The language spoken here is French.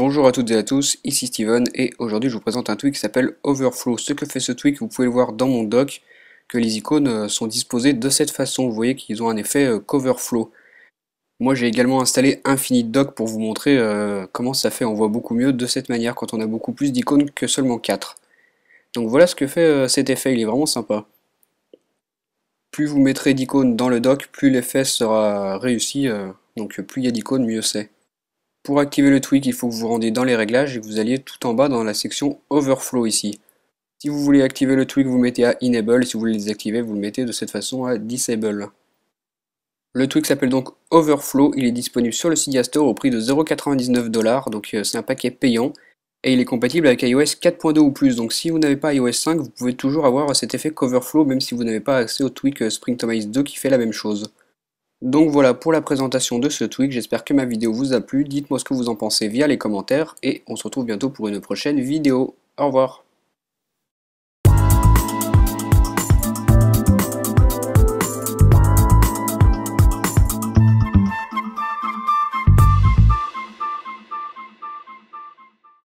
Bonjour à toutes et à tous, ici Steven et aujourd'hui je vous présente un tweak qui s'appelle Overflow. Ce que fait ce tweak, vous pouvez le voir dans mon doc, que les icônes euh, sont disposées de cette façon. Vous voyez qu'ils ont un effet euh, coverflow. Moi j'ai également installé Infinite Doc pour vous montrer euh, comment ça fait. On voit beaucoup mieux de cette manière quand on a beaucoup plus d'icônes que seulement 4. Donc voilà ce que fait cet effet, il est vraiment sympa. Plus vous mettrez d'icônes dans le doc, plus l'effet sera réussi. donc plus il y a d'icônes, mieux c'est. Pour activer le tweak, il faut que vous rendez dans les réglages et que vous alliez tout en bas dans la section Overflow ici. Si vous voulez activer le tweak, vous mettez à Enable. Si vous voulez le désactiver, vous le mettez de cette façon à Disable. Le tweak s'appelle donc Overflow. Il est disponible sur le Cydia Store au prix de 0,99$. Donc euh, c'est un paquet payant. Et il est compatible avec iOS 4.2 ou plus. Donc si vous n'avez pas iOS 5, vous pouvez toujours avoir cet effet Coverflow même si vous n'avez pas accès au tweak Springtomize 2 qui fait la même chose. Donc voilà pour la présentation de ce tweak, j'espère que ma vidéo vous a plu, dites-moi ce que vous en pensez via les commentaires, et on se retrouve bientôt pour une prochaine vidéo. Au revoir